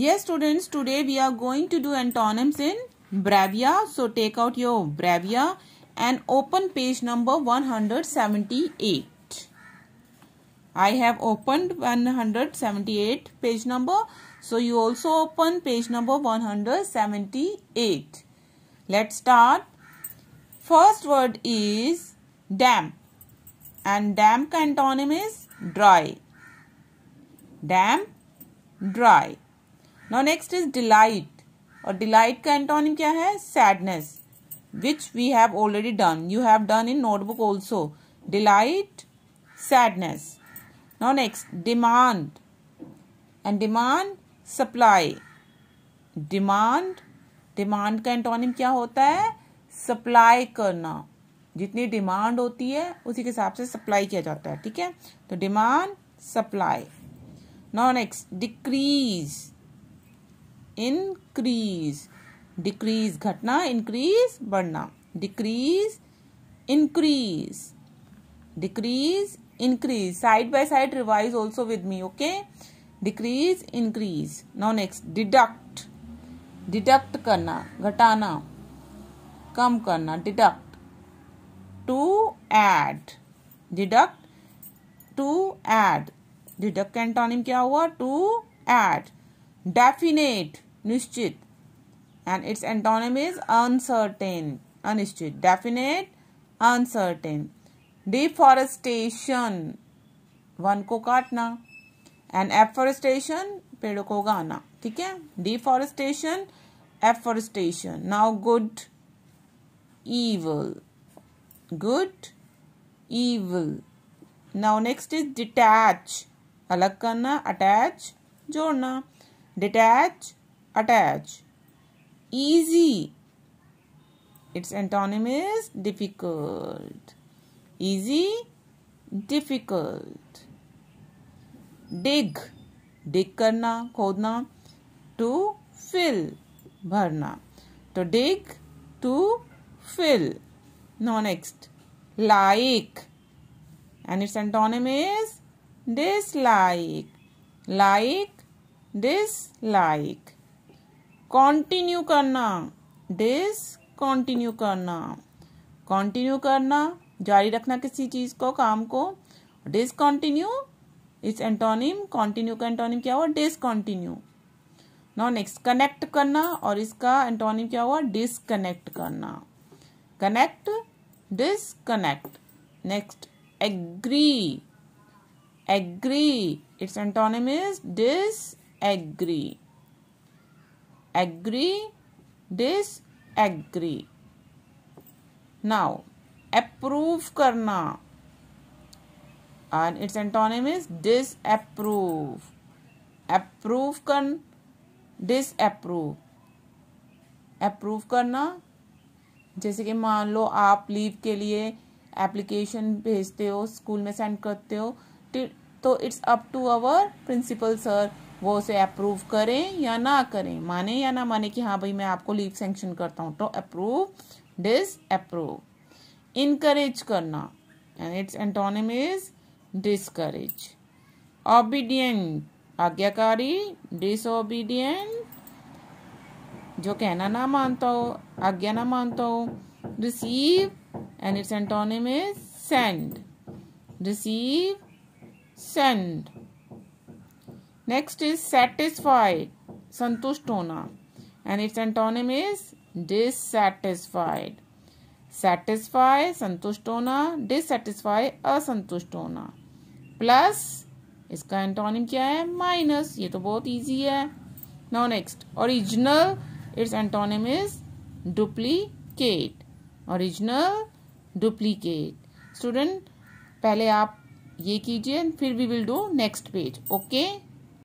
Yes students, today we are going to do antonyms in Bravia. So take out your Bravia and open page number 178. I have opened 178 page number. So you also open page number 178. Let's start. First word is damp and damp antonym is dry. Damp, dry. Now next is delight और delight का antonym क्या है sadness which we have already done you have done in notebook also delight sadness now next demand and demand supply demand demand का antonym क्या होता है supply करना जितनी डिमांड होती है उसी के हिसाब से सप्लाई किया जाता है ठीक है तो demand supply now next decrease increase decrease घटना इंक्रीज बढ़ना decrease increase decrease increase side by side revise also with me okay decrease increase now next deduct deduct करना घटाना कम करना deduct to add deduct to add deduct antonym क्या हुआ to add definite निश्चित and its antonym is uncertain अनिश्चित definite uncertain deforestation वन को काटना एंड एफॉरेस्टेशन पेड़ों को उगाना ठीक है deforestation afforestation now good evil good evil now next is detach अलग करना अटैच जोड़ना detach attach easy its antonym is difficult easy difficult dig dig karna khodna to fill bharna to dig to fill now next like and its antonym is dislike like dislike continue करना discontinue करना continue करना जारी रखना किसी चीज को काम को डिसकॉन्टिन्यू इस एंटोनिम कंटिन्यू का एंटोनिम क्या हुआ डिसकॉन्टिन्यू नॉ नेक्स्ट कनेक्ट करना और इसका एंटोनिम क्या हुआ डिसकनेक्ट करना connect disconnect next agree agree its antonym is disagree agree, disagree. Now, approve karna and its antonym is disapprove. Approve kan disapprove. Approve karna जैसे कि मान लो आप लीव के लिए एप्लीकेशन भेजते हो स्कूल में सेंड करते हो तो it's up to our principal sir वो उसे अप्रूव करें या ना करें माने या ना माने कि हाँ भाई मैं आपको लीव सेंक्शन करता हूँ तो अप्रूव डिस अप्रूव इनकरेज करना and its antonym is discourage obedient आज्ञाकारी डिसओबीडियंट जो कहना ना मानता हो आज्ञा ना मानता हो receive and its antonym is send receive send next is satisfied संतुष्ट होना and its antonym is dissatisfied satisfy संतुष्ट होना डिससेटिस्फाई असंतुष्ट होना प्लस इसका एंटोनिम क्या है माइनस ये तो बहुत इजी है now next original its antonym is duplicate original duplicate student पहले आप ये कीजिए फिर we will do next page okay